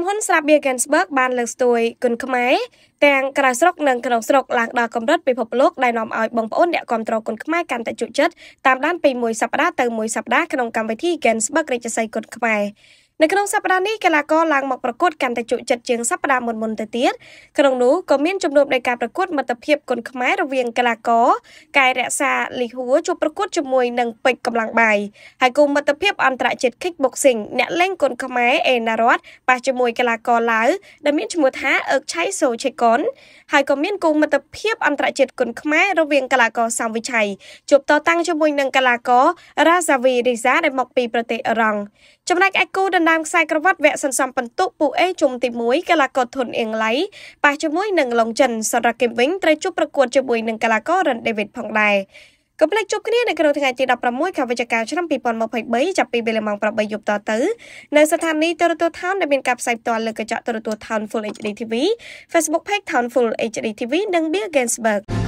មហ៊ុនស្រាប់ Bergensberg បានលើកស្ទួយគុណខ្មែរទាំងក្រៅស្រុកនិងក្នុងស្រុកឡើងដល់កម្រិតពិភពលោកដែលនាំឲ្យបងប្អូនអ្នកគ្រប់គ្រងគុណខ្មែរកាន់តែជក់ចិត្តតាមដាន ពីមួយសប្តាហ៍ទៅមួយសប្តាហ៍ក្នុងកម្មវិធី Gensberg រាជសីគុណខ្មែរនៅក្នុងសប្តាហ៍នេះកីឡាករឡើងមកប្រកួតកាន់តែជក់ចិត្តជាងសប្តាហ៍មុនៗទៅទៀតក្នុងនោះក៏មានជំនួបនៃការប្រកួតមិត្តភាពគុនខ្មែររវាងកីឡាករកាយរក្សាលីហួរជួបប្រកួតជាមួយនឹងពេជ្រកម្លាំងបាយហើយគូមិត្តភាពអន្តរជាតិ Kickboxing អ្នកលេងគុនខ្មែរអេណារ៉ាត់ប៉ះជាមួយកីឡាករឡាវដែលមានឈ្មោះថាអឺកឆៃសូឆេកុនហើយក៏មានគូមិត្តភាពអន្តរជាតិគុនខ្មែររវាងកីឡាករសំវិឆ័យជួបតតាំងជាមួយនឹងកីឡាកររ៉ាសាវីរីសាដែលមកពីប្រទេសអឺរ៉ង់ចំណែកឯគូដណ្ដដើមខ្សែក្រវ៉ាត់វគ្គសន្សំពិន្ទុពូអេជុំទី1កីឡាករធុនអៀងឡៃប៉ះជាមួយនឹងឡុងចិនសរ៉ាគីមវិញត្រូវជួបប្រកួតជាមួយនឹងកីឡាកររិនដេវីតផងដែរកំប្លែកជួបគ្នានៅក្នុងថ្ងៃទី16ខែវិច្ឆិកាឆ្នាំ2023ចាប់ពីវេលាម៉ោង8យប់តទៅនៅស្ថានីយ៍ទូរទស្សន៍ Town ដែលមានការផ្សាយផ្ទាល់លើកញ្ចក់ទូរទស្សន៍ Town Full HD TV Facebook Page Town Full HD TV និង Beer Gainsbourg